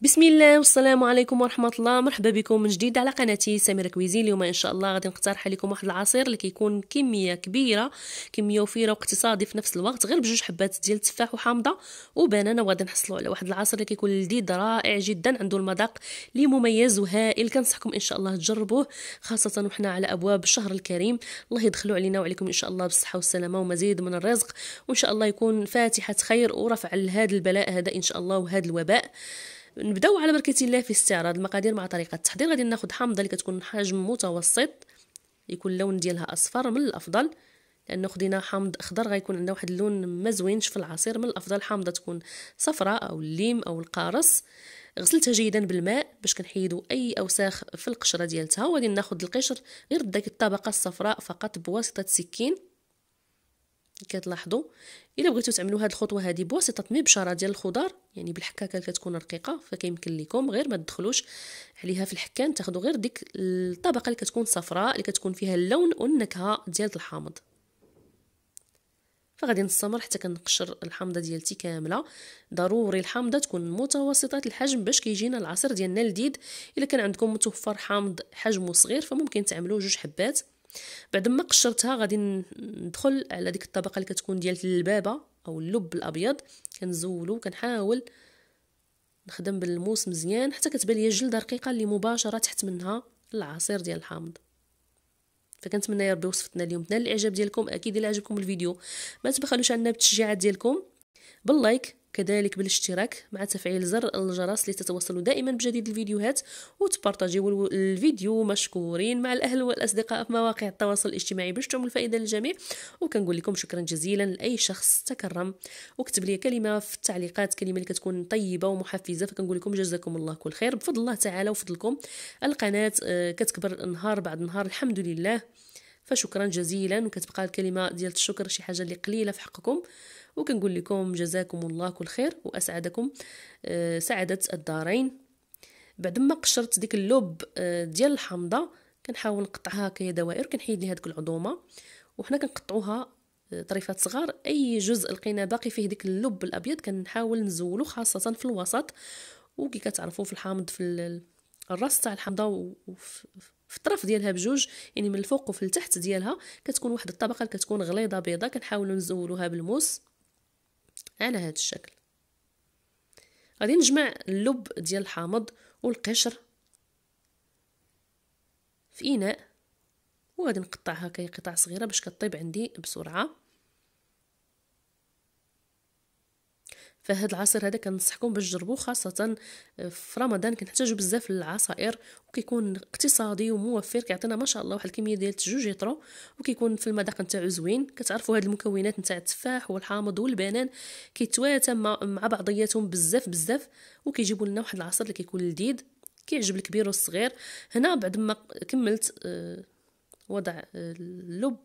بسم الله والسلام عليكم ورحمه الله مرحبا بكم من جديد على قناتي سميرة كويزي اليوم ان شاء الله غادي نقترح لكم واحد العصير اللي كيكون كميه كبيره كميه وفيره واقتصادي في نفس الوقت غير بجوج حبات ديال التفاح وحامضه وبنانه وغادي نحصلوا على واحد العصير اللي كيكون لذيذ رائع جدا عنده المذاق اللي مميز وهائل كنصحكم ان شاء الله تجربوه خاصه وحنا على ابواب الشهر الكريم الله يدخلوا علينا وعليكم ان شاء الله بالصحه والسلامه ومزيد من الرزق وان شاء الله يكون فاتحه خير ورفع لهذا البلاء هذا ان شاء الله وهذا الوباء نبداو على بركه الله في استعراض المقادير مع طريقه التحضير غادي ناخذ حامضه اللي كتكون حجم متوسط يكون اللون ديالها اصفر من الافضل لانه خدينا حامض اخضر غيكون عندنا واحد اللون ما زوينش في العصير من الافضل حامضه تكون صفراء او الليم او القارص غسلتها جيدا بالماء باش كنحيدو اي اوساخ في القشره ديالتها وغادي ناخذ القشر غير داك الطبقه الصفراء فقط بواسطه سكين كتلاحظوا الا بغيتو تعملوا هذه الخطوه هذه بواسطه مبشره ديال الخضار يعني بالحكاكه كتكون رقيقه فكيمكن لكم غير ما تدخلوش عليها في الحكان تاخذوا غير ديك الطبقه اللي كتكون صفراء اللي كتكون فيها اللون والنكهه ديال الحامض فغادي نستمر حتى كنقشر الحامضه ديالتي كامله ضروري الحامضه تكون متوسطه الحجم باش كيجينا العصير ديالنا لذيذ الا كان عندكم متوفر حامض حجمه صغير فممكن تعملوا جوج حبات بعد ما قشرتها غادي ندخل على ديك الطبقه اللي كتكون ديال اللبابه او اللب الابيض كنزولو كنحاول نخدم بالموس مزيان حتى كتبان ليا جلده رقيقه اللي مباشره تحت منها العصير ديال الحامض فكنتمنى يا ربي وصفتنا اليوم تنال الاعجاب ديالكم اكيد الى عجبكم الفيديو ما تبخلوش عنا بالتشجيعات ديالكم باللايك كذلك بالاشتراك مع تفعيل زر الجرس لتتوصلوا دائما بجديد الفيديوهات وتبارطاجيو الفيديو مشكورين مع الاهل والاصدقاء في مواقع التواصل الاجتماعي باش تعم الفائده للجميع وكنقول لكم شكرا جزيلا لاي شخص تكرم وكتب لي كلمه في التعليقات كلمه اللي كتكون طيبه ومحفزه فكنقول لكم جزاكم الله كل خير بفضل الله تعالى وفضلكم القناه آه، كتكبر نهار بعد نهار الحمد لله فشكرا جزيلا وكتبقى الكلمه ديال الشكر شي حاجه اللي قليله في حقكم وكنقول لكم جزاكم الله كل خير واسعدكم آه، سعاده الدارين بعد ما قشرت ديك اللوب آه، ديال الحامضه كنحاول نقطعها دوائر كنحيد لي هذيك العظومه وحنا كنقطعوها آه، طريفات صغار اي جزء لقينا باقي فيه ديك اللب الابيض كنحاول نزولو خاصه في الوسط وكي كتعرفوا في الحامض في الراس تاع الحامضه في الطرف ديالها بجوج يعني من الفوق وفي التحت ديالها كتكون واحد الطبقه اللي كتكون غليظه بيضه كنحاولوا نزولوها بالموس على هذا الشكل غادي نجمع اللب ديال الحامض والقشر في اناء وغادي نقطعها كي قطع صغيره باش كطيب عندي بسرعه فهاد العصير هذا كنصحكم باش تجربوه خاصه آه، في رمضان كنحتاجو بزاف العصائر وكيكون اقتصادي وموفر كيعطينا ما شاء الله واحد الكميه ديال الجوج يطرو وكيكون في المذاق نتاعو زوين كتعرفوا هاد المكونات نتاع التفاح والحامض والبنان كيتواتى مع بعضياتهم بزاف بزاف وكيجيبوا لنا واحد العصير اللي كيكون لذيذ كيعجب الكبير والصغير هنا بعد ما كملت آه، وضع اللب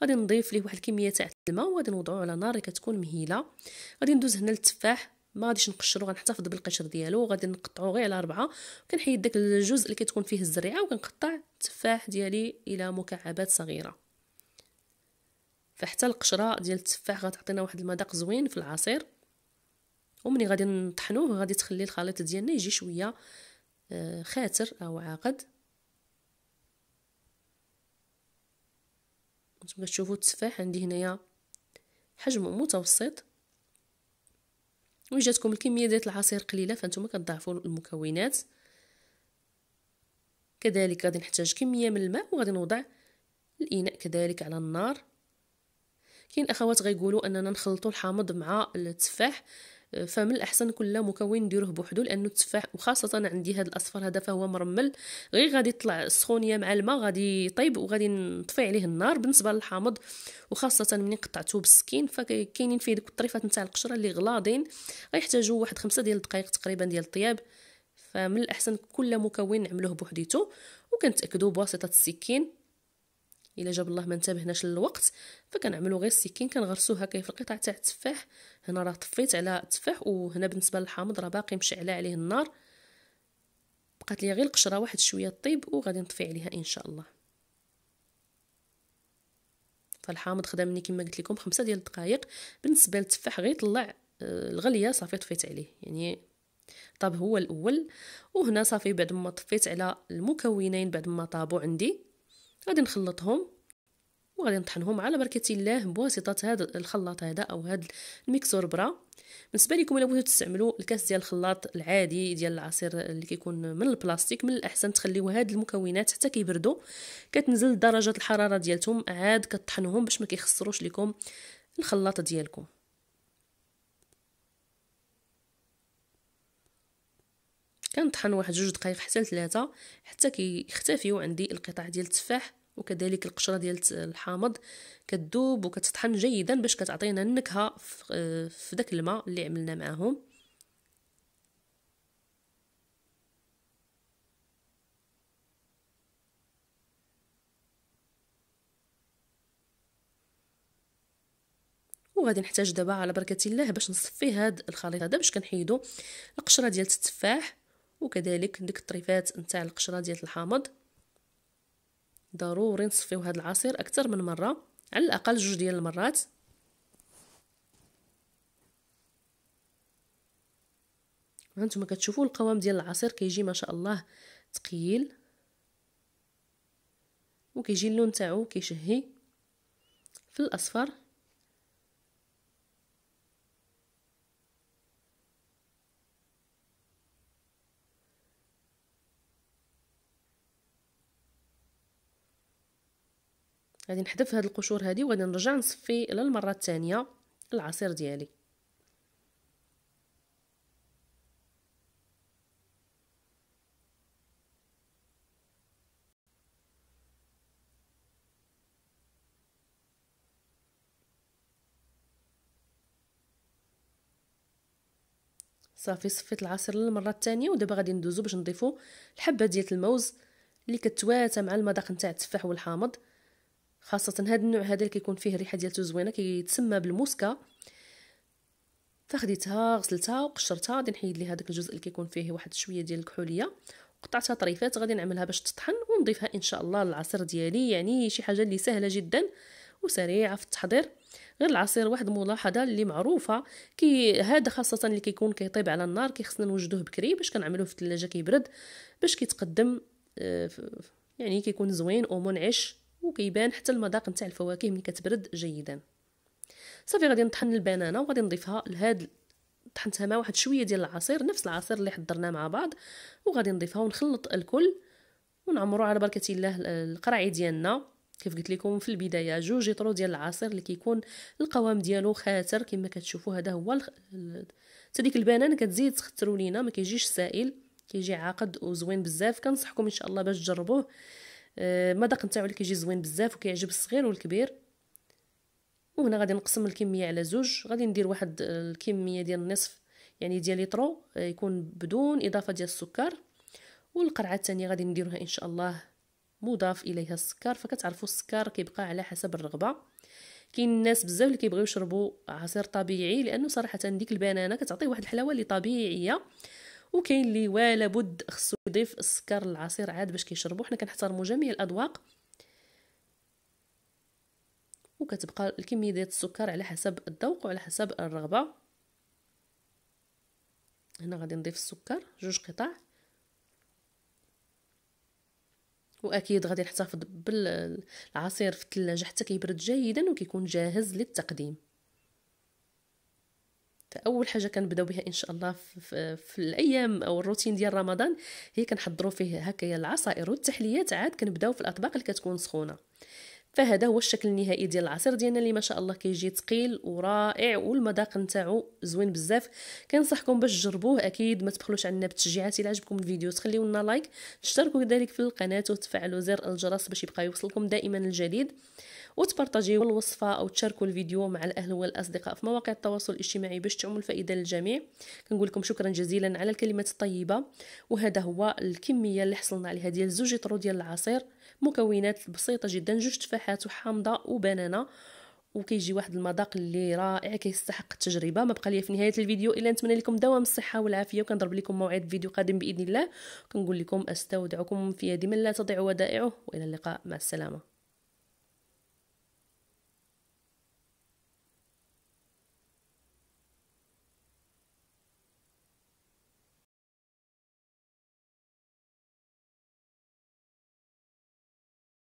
غادي نضيف ليه واحد الكميه تاع الماء وغادي نوضعو على نار كتكون مهيله غادي ندوز هنا للتفاح ما غاديش نقشرو غنحتفظ بالقشر ديالو غادي نقطعو غير على ربعة كنحيد داك الجزء اللي كتكون فيه الزريعه وكنقطع التفاح ديالي الى مكعبات صغيره فحتى القشره ديال التفاح غتعطينا واحد المذاق زوين في العصير ومني غادي نطحنوه غادي تخلي الخليط ديالنا يجي شويه آه، خاتر او عاقد كنتم كتشوفوا التفاح عندي هنايا حجمه متوسط وجاتكم الكميه ديال العصير قليله فانتم كتضاعفوا المكونات كذلك غادي نحتاج كميه من الماء وغادي نوضع الاناء كذلك على النار كاين اخوات غيقولوا اننا نخلطوا الحامض مع التفاح فمن الاحسن كل مكون نديروه بوحدو لانه التفاح وخاصه عندي هذا الاصفر هذا فهو مرمل غير غادي يطلع سخونيه مع الماء غادي يطيب وغادي نطفي عليه النار بالنسبه للحامض وخاصه ملي قطعته بالسكين فكاينين فيه ديك الطريفات نتاع القشره اللي غلاضين غيحتاجوا واحد خمسة ديال الدقائق تقريبا ديال الطياب فمن الاحسن كل مكون نعملوه بوحديتو وكنتاكدوا بواسطه السكين الا جاب الله ما انتبهناش للوقت فكنعملو غير السكين هكا في القطع تاع التفاح هنا راه طفيت على التفاح وهنا بالنسبه للحامض راه باقي مشعله عليه النار بقات لي غير القشره واحد شويه طيب وغادي نطفي عليها ان شاء الله فالحامض خدا مني كما قلت لكم خمسة ديال الدقائق بالنسبه للتفاح غير طلع آه، الغليه صافي طفيت عليه يعني طاب هو الاول وهنا صافي بعد ما طفيت على المكونين بعد ما طابوا عندي غادي نخلطهم وغادي نطحنهم على بركه الله بواسطه هذا الخلاط هذا او هذا الميكسور برا بالنسبه لكم الا بغيتو تستعملوا الكاس ديال الخلاط العادي ديال العصير اللي كيكون من البلاستيك من الاحسن تخليو هاد المكونات حتى كيبردوا كتنزل درجه الحراره ديالتهم عاد كطحنوهم باش ما كيخسروش لكم الخلاط ديالكم كنطحن واحد جوج دقائق حتى لثلاثة حتى كيختفيو عندي القطع ديال التفاح وكذلك القشره ديال الحامض كتذوب وكتطحن جيدا باش كتعطينا النكهه آه، في داك الماء اللي عملنا معاهم وغادي نحتاج دابا على بركه الله باش نصفي هاد الخليط هذا باش كنحيدو القشره ديال التفاح وكذلك ديك الطريفات نتاع القشره ديال الحامض ضروري نصفيو هذا العصير اكثر من مره على الاقل جوج ديال المرات هانتوما كتشوفوا القوام ديال العصير كيجي ما شاء الله ثقيل وكيجي اللون تاعو كيشهي في الاصفر غادي نحذف هاد القشور هادي وغادي نرجع نصفي للمره الثانيه العصير ديالي صافي صفيت العصير للمره الثانيه ودابا غادي ندوزو باش نضيفو الحبه ديال الموز اللي كتواتى مع المذاق نتاع التفاح والحامض خاصه هذا النوع هذا اللي كيكون فيه الريحه ديالته زوينه كيتسمى بالموسكا فخديتها غسلتها وقشرتها غادي نحيد لي هذاك الجزء اللي كيكون فيه واحد شويه ديال الكحوليه قطعتها طريفات غادي نعملها باش تطحن ونضيفها ان شاء الله للعصير ديالي يعني شي حاجه اللي سهله جدا وسريعه في التحضير غير العصير واحد الملاحظه اللي معروفه كي هذا خاصه اللي كيكون كيطيب على النار كيخصنا نوجدوه بكري باش كنعملوه في الثلاجه كيبرد باش كيتقدم آه، يعني كيكون زوين ومنعش وكيبان حتى المذاق نتاع الفواكه ملي كتبرد جيدا صافي غادي نطحن البنانه وغادي نضيفها لهاد طحنتها مع واحد شويه ديال العصير نفس العصير اللي حضرناه مع بعض وغادي نضيفها ونخلط الكل ونعمرو على بركه الله القرعي ديالنا كيف قلت لكم في البدايه جوج يطرو ديال العصير اللي كيكون القوام ديالو خاتر كما كتشوفوا هذا هو الخ... تديك البنان كتزيد تخترو لينا ما كيجيش سائل كيجي عاقد وزوين بزاف كنصحكم ان شاء الله باش تجربوه المذاق آه، نتاعو اللي كيجي زوين بزاف وكيعجب الصغير والكبير وهنا غادي نقسم الكميه على زوج غادي ندير واحد آه، الكميه ديال النصف يعني ديال ليطرو آه، يكون بدون اضافه ديال السكر والقرعه الثانيه غادي نديروها ان شاء الله مضاف اليها السكر فكتعرفوا السكر كيبقى على حسب الرغبه كاين الناس بزاف اللي كيبغيو يشربوا عصير طبيعي لانه صراحه ديك البنانه كتعطي واحد الحلاوه اللي طبيعيه وكاين اللي ولا بد خصو يضيف السكر للعصير عاد باش كيشربو حنا كنحترمو جميع الاذواق وكتبقى الكميه ديال السكر على حسب الذوق وعلى حسب الرغبه هنا غادي نضيف السكر جوج قطع واكيد غادي نحتفظ بالعصير في الثلاجه حتى كيبرد جيدا وكيكون جاهز للتقديم فاول حاجه كنبداو بها ان شاء الله في, في الايام او الروتين ديال رمضان هي كنحضروا فيه هكايا العصائر والتحليات عاد كنبداو في الاطباق اللي كتكون سخونه فهذا هو الشكل النهائي ديال العصير ديالنا اللي ما شاء الله كيجي ثقيل ورائع والمذاق نتاعو زوين بزاف كنصحكم باش تجربوه اكيد ما تبخلوش عنا بالتشجيعات الا عجبكم الفيديو تخليو لنا لايك تشتركوا كذلك في القناه وتفعلوا زر الجرس باش يبقى يوصلكم دائما الجديد وتبارطاجيو الوصفه او تشاركوا الفيديو مع الاهل والاصدقاء في مواقع التواصل الاجتماعي باش تعم الفائده للجميع كنقول لكم شكرا جزيلا على الكلمات الطيبه وهذا هو الكميه اللي حصلنا عليها ديال زوج طرو ديال العصير مكونات بسيطه جدا جوج تفاحات وحامضه وبنانه وكيجي واحد المذاق اللي رائع كيستحق التجربه ما بقى لي في نهايه الفيديو الا نتمنى لكم دوام الصحه والعافيه وكنضرب لكم موعد فيديو قادم باذن الله كنقول لكم استودعكم في يد من لا تضيع ودائعه والى اللقاء مع السلامه